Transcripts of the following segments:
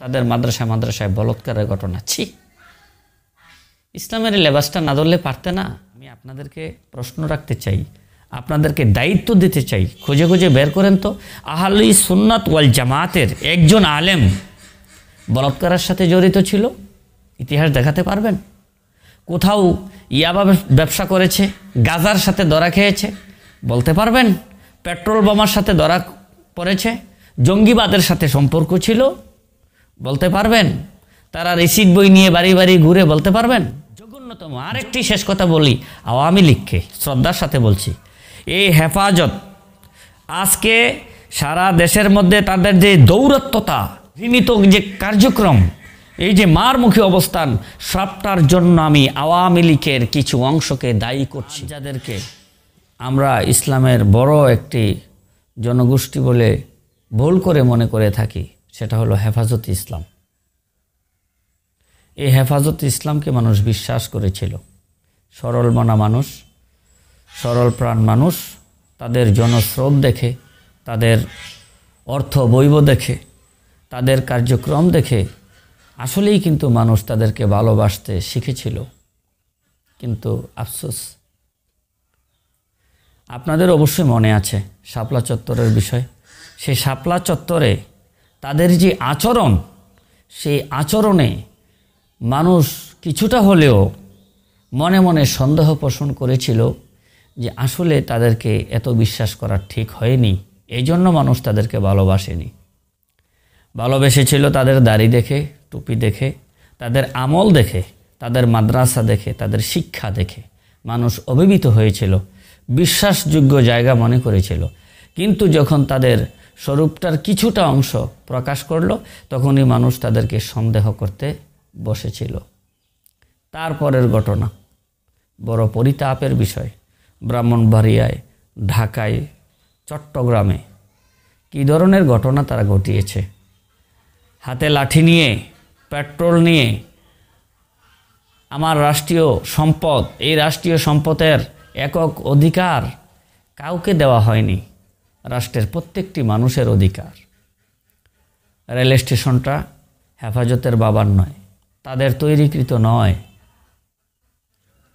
তাদের মাদ্রাসা মাদ্রাসায় বলৎকারের ঘটনা ছি ইসলামের লেবাসটা না ধরলে পারতে না আমি আপনাদেরকে প্রশ্ন রাখতে চাই আপনাদেরকে দায়িত্ব দিতে চাই খুঁজে খুঁজে বের করেন তো আহলি সুন্নাত ওয়াল জামাতের একজন আলেম বলৎকারের সাথে জড়িত ছিল ইতিহাস দেখাতে পারবেন কোথাও ইয়াবা ব্যবসা করেছে গাজার সাথে দরা খেয়েছে বলতে পারবেন পেট্রোল বোমার সাথে দরা পড়েছে জঙ্গিবাদের সাথে সম্পর্ক ছিল বলতে পারবেন তারা রিসিট বই নিয়ে বাড়ি বাড়ি ঘুরে বলতে পারবেন জঘন্যতম আরেকটি শেষ কথা বলি আওয়ামী লীগকে শ্রদ্ধার সাথে বলছি এই হেফাজত আজকে সারা দেশের মধ্যে তাদের যে দৌরত্বতা ঘৃণিত যে কার্যক্রম এই যে মারমুখী অবস্থান সবটার জন্য আমি আওয়ামী লীগের কিছু অংশকে দায়ী করছি যাদেরকে আমরা ইসলামের বড় একটি জনগোষ্ঠী বলে ভুল করে মনে করে থাকি সেটা হলো হেফাজত ইসলাম এই হেফাজত ইসলামকে মানুষ বিশ্বাস করেছিল সরল মনা মানুষ সরল প্রাণ মানুষ তাদের জনস্রোত দেখে তাদের অর্থ বৈব দেখে তাদের কার্যক্রম দেখে আসলেই কিন্তু মানুষ তাদেরকে ভালোবাসতে শিখেছিল কিন্তু আফসোস আপনাদের অবশ্যই মনে আছে শাপলা চত্বরের বিষয় সেই শাপলা চত্বরে তাদের যে আচরণ সেই আচরণে মানুষ কিছুটা হলেও মনে মনে সন্দেহ পোষণ করেছিল যে আসলে তাদেরকে এত বিশ্বাস করা ঠিক হয়নি এই জন্য মানুষ তাদেরকে ভালোবাসেনি ভালোবেসেছিল তাদের দাড়ি দেখে টুপি দেখে তাদের আমল দেখে তাদের মাদ্রাসা দেখে তাদের শিক্ষা দেখে মানুষ অভিভূত হয়েছিল বিশ্বাসযোগ্য জায়গা মনে করেছিল কিন্তু যখন তাদের স্বরূপটার কিছুটা অংশ প্রকাশ করল তখনই মানুষ তাদেরকে সন্দেহ করতে বসেছিল তারপরের ঘটনা বড় পরিতাপের বিষয় ব্রাহ্মণবাড়িয়ায় ঢাকায় চট্টগ্রামে কী ধরনের ঘটনা তারা ঘটিয়েছে হাতে লাঠি নিয়ে পেট্রোল নিয়ে আমার রাষ্ট্রীয় সম্পদ এই রাষ্ট্রীয় সম্পদের একক অধিকার কাউকে দেওয়া হয়নি রাষ্ট্রের প্রত্যেকটি মানুষের অধিকার রেল স্টেশনটা হেফাজতের বাবার নয় তাদের তৈরিকৃত নয়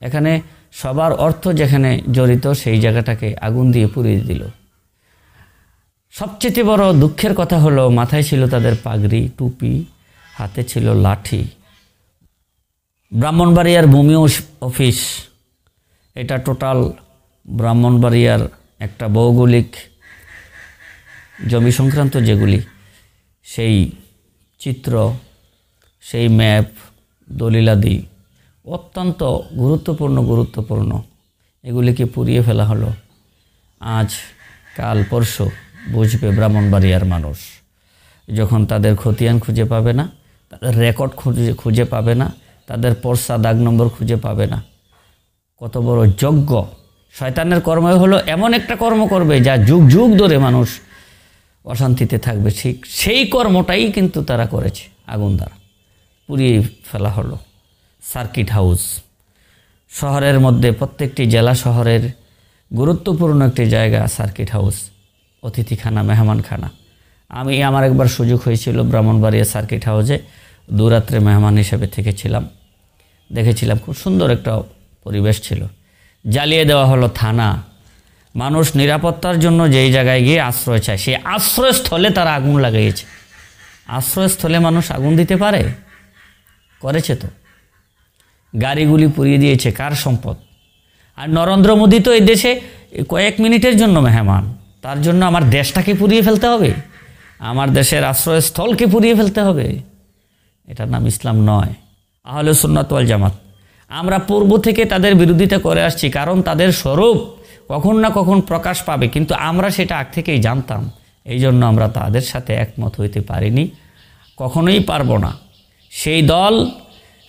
এখানে সবার অর্থ যেখানে জড়িত সেই জায়গাটাকে আগুন দিয়ে পুড়িয়ে দিল সবচেয়ে বড় দুঃখের কথা হলো মাথায় ছিল তাদের পাগড়ি টুপি হাতে ছিল লাঠি ব্রাহ্মণবাড়িয়ার ভূমি অফিস এটা টোটাল ব্রাহ্মণবাড়িয়ার একটা ভৌগোলিক জমি সংক্রান্ত যেগুলি সেই চিত্র সেই ম্যাপ দলিলাদি অত্যন্ত গুরুত্বপূর্ণ গুরুত্বপূর্ণ এগুলিকে পুড়িয়ে ফেলা হলো আজ কাল পরশু বুঝবে ব্রাহ্মণবাড়িয়ার মানুষ যখন তাদের খতিয়ান খুঁজে পাবে না তাদের রেকর্ড খুঁজে খুঁজে পাবে না তাদের পর্সা দাগ নম্বর খুঁজে পাবে না কত বড় যজ্ঞ শয়তানের কর্ম হলো এমন একটা কর্ম করবে যা যুগ যুগ ধরে মানুষ অশান্তিতে থাকবে ঠিক সেই কর্মটাই কিন্তু তারা করেছে আগুন দ্বারা পুড়িয়ে ফেলা হলো সার্কিট হাউস শহরের মধ্যে প্রত্যেকটি জেলা শহরের গুরুত্বপূর্ণ একটি জায়গা সার্কিট হাউস অতিথিখানা মেহমানখানা আমি আমার একবার সুযোগ হয়েছিল ব্রাহ্মণবাড়িয়া সার্কিট হাউসে দুরাত্রে মেহমান হিসেবে থেকেছিলাম দেখেছিলাম খুব সুন্দর একটা পরিবেশ ছিল জ্বালিয়ে দেওয়া হলো থানা মানুষ নিরাপত্তার জন্য যেই জায়গায় গিয়ে আশ্রয় চায় সেই আশ্রয়স্থলে তারা আগুন লাগিয়েছে আশ্রয়স্থলে মানুষ আগুন দিতে পারে করেছে তো গাড়িগুলি পুড়িয়ে দিয়েছে কার সম্পদ আর নরেন্দ্র মোদী তো এই দেশে কয়েক মিনিটের জন্য মেহমান তার জন্য আমার দেশটাকে পুড়িয়ে ফেলতে হবে আমার দেশের আশ্রয়স্থলকে পুড়িয়ে ফেলতে হবে এটার নাম ইসলাম নয় আহলে সুন্নাত জামাত আমরা পূর্ব থেকে তাদের বিরোধিতা করে আসছি কারণ তাদের স্বরূপ কখন না কখন প্রকাশ পাবে কিন্তু আমরা সেটা আগ থেকেই জানতাম এই জন্য আমরা তাদের সাথে একমত হইতে পারিনি কখনোই পারবো না সেই দল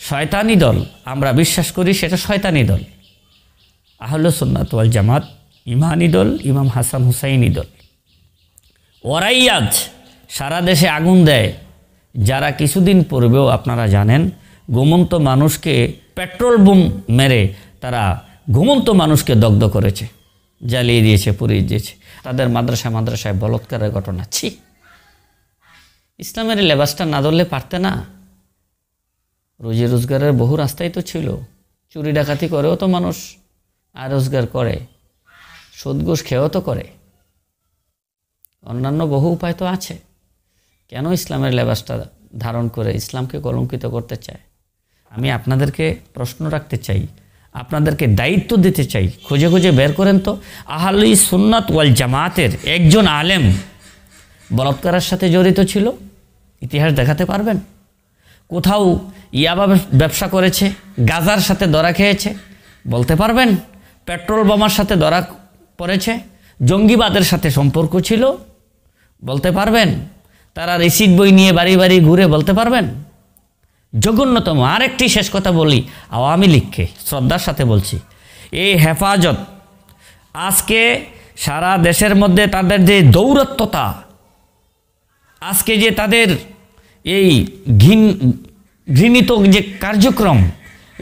শয়তানি দল আমরা বিশ্বাস করি সেটা শয়তানি দল আহল ওয়াল জামাত ইমানি দল ইমাম হাসান হুসাইনি দল ওরাই আজ সারা দেশে আগুন দেয় যারা কিছুদিন পূর্বেও আপনারা জানেন ঘুমন্ত মানুষকে পেট্রোল বুম মেরে তারা ঘুমন্ত মানুষকে দগ্ধ করেছে জ্বালিয়ে দিয়েছে পুড়িয়ে দিয়েছে তাদের মাদ্রাসা মাদ্রাসায় বলৎকারের ঘটনা ছি ইসলামের লেবাসটা না ধরলে পারতে না রুজি রোজগারের বহু রাস্তাই তো ছিল চুরি ডাকাতি করেও তো মানুষ আর রোজগার করে সদগোষ খেয়েও তো করে অন্যান্য বহু উপায় তো আছে কেন ইসলামের লেবাসটা ধারণ করে ইসলামকে কলঙ্কিত করতে চায় আমি আপনাদেরকে প্রশ্ন রাখতে চাই আপনাদেরকে দায়িত্ব দিতে চাই খুঁজে খুঁজে বের করেন তো আহলি সুন্নাত ওয়াল জামাতের একজন আলেম বলাৎকারের সাথে জড়িত ছিল ইতিহাস দেখাতে পারবেন কোথাও ইয়াবা ব্যবসা করেছে গাজার সাথে দরা খেয়েছে বলতে পারবেন পেট্রোল বোমার সাথে দরা পড়েছে জঙ্গিবাদের সাথে সম্পর্ক ছিল বলতে পারবেন তারা রিসিট বই নিয়ে বাড়ি বাড়ি ঘুরে বলতে পারবেন জঘন্যতম আরেকটি শেষ কথা বলি আওয়ামী লীগকে শ্রদ্ধার সাথে বলছি এই হেফাজত আজকে সারা দেশের মধ্যে তাদের যে দৌরত্বতা আজকে যে তাদের এই ঘৃণ ঘৃণিত যে কার্যক্রম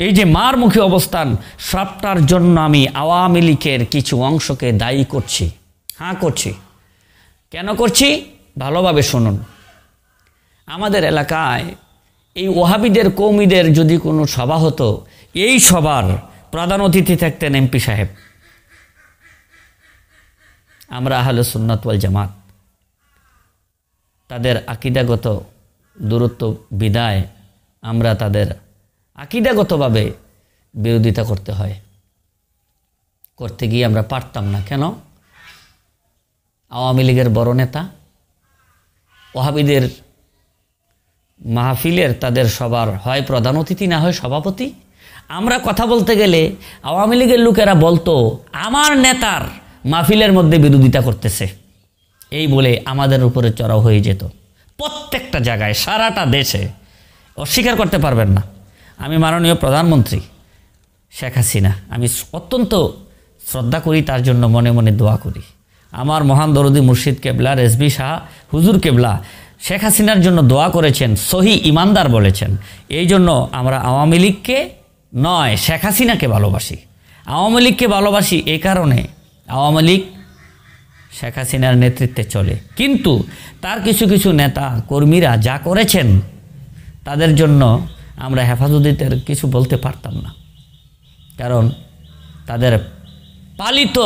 এই যে মারমুখী অবস্থান সবটার জন্য আমি আওয়ামী লীগের কিছু অংশকে দায়ী করছি হাঁ করছি কেন করছি ভালোভাবে শুনুন আমাদের এলাকায় এই ওহাবিদের কৌমিদের যদি কোনো সভা হতো এই সবার প্রধান অতিথি থাকতেন এমপি সাহেব আমরা আহলে সুন্নাতওয়াল জামাত তাদের আকিদাগত দূরত্ব বিদায় আমরা তাদের আকিদাগতভাবে বিরোধিতা করতে হয় করতে গিয়ে আমরা পারতাম না কেন আওয়ামী লীগের বড় নেতা ওহাবিদের মাহফিলের তাদের সবার হয় প্রধান অতিথি না হয় সভাপতি আমরা কথা বলতে গেলে আওয়ামী লীগের লোকেরা বলতো আমার নেতার মাহফিলের মধ্যে বিরোধিতা করতেছে এই বলে আমাদের উপরে চড়াও হয়ে যেত প্রত্যেকটা জায়গায় সারাটা দেশে অস্বীকার করতে পারবেন না আমি মাননীয় প্রধানমন্ত্রী শেখ হাসিনা আমি অত্যন্ত শ্রদ্ধা করি তার জন্য মনে মনে দোয়া করি আমার মহান দরদি মুর্শিদ কেবলা রেসবি শাহ হুজুর কেবলা শেখ হাসিনার জন্য দোয়া করেছেন সহি ইমানদার বলেছেন এই জন্য আমরা আওয়ামী লীগকে নয় শেখ হাসিনাকে ভালোবাসি আওয়ামী লীগকে ভালোবাসি এ কারণে আওয়ামী লীগ শেখ হাসিনার নেতৃত্বে চলে কিন্তু তার কিছু কিছু নেতা কর্মীরা যা করেছেন তাদের জন্য আমরা হেফাজতের কিছু বলতে পারতাম না কারণ তাদের পালিত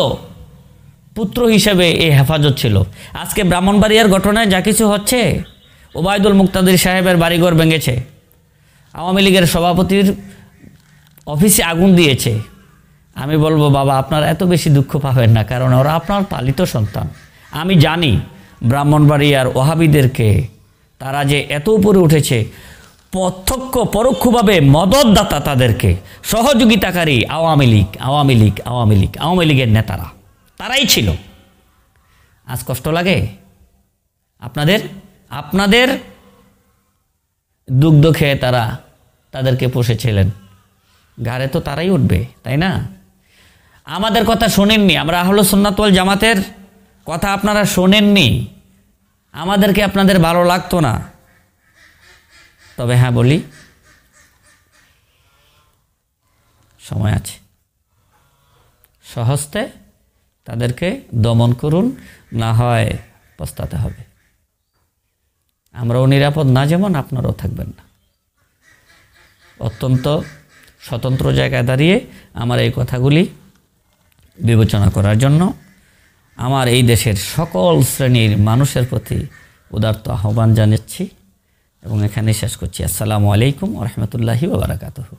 পুত্র হিসেবে এই হেফাজত ছিল আজকে ব্রাহ্মণবাড়িয়ার ঘটনায় যা কিছু হচ্ছে ওবায়দুল মুক্তাদির সাহেবের বাড়িঘর ভেঙেছে আওয়ামী লীগের সভাপতির অফিসে আগুন দিয়েছে আমি বলবো বাবা আপনার এত বেশি দুঃখ পাবেন না কারণ ওরা আপনার পালিত সন্তান আমি জানি ব্রাহ্মণবাড়িয়ার ওহাবিদেরকে তারা যে এত উপরে উঠেছে প্রত্যক্ষ পরোক্ষভাবে মদতদাতা তাদেরকে সহযোগিতাকারী আওয়ামী লীগ আওয়ামী লীগ আওয়ামী লীগ আওয়ামী লীগের নেতারা তারাই ছিল আজ কষ্ট লাগে আপনাদের আপনাদের দুগ্ধ খেয়ে তারা তাদেরকে পোষেছিলেন ঘাড়ে তো তারাই উঠবে তাই না আমাদের কথা শোনেননি আমরা আহল সন্নাতল জামাতের কথা আপনারা শোনেননি আমাদেরকে আপনাদের ভালো লাগতো না তবে হ্যাঁ বলি সময় আছে সহজতে তাদেরকে দমন করুন না হয় পস্তাতে হবে আমরাও নিরাপদ না যেমন আপনারাও থাকবেন না অত্যন্ত স্বতন্ত্র জায়গায় দাঁড়িয়ে আমার এই কথাগুলি বিবেচনা করার জন্য আমার এই দেশের সকল শ্রেণীর মানুষের প্রতি উদার্ত আহ্বান জানাচ্ছি এবং এখানেই শেষ করছি আসসালামু আলাইকুম রহমতুল্লাহি বাবরাকাতহ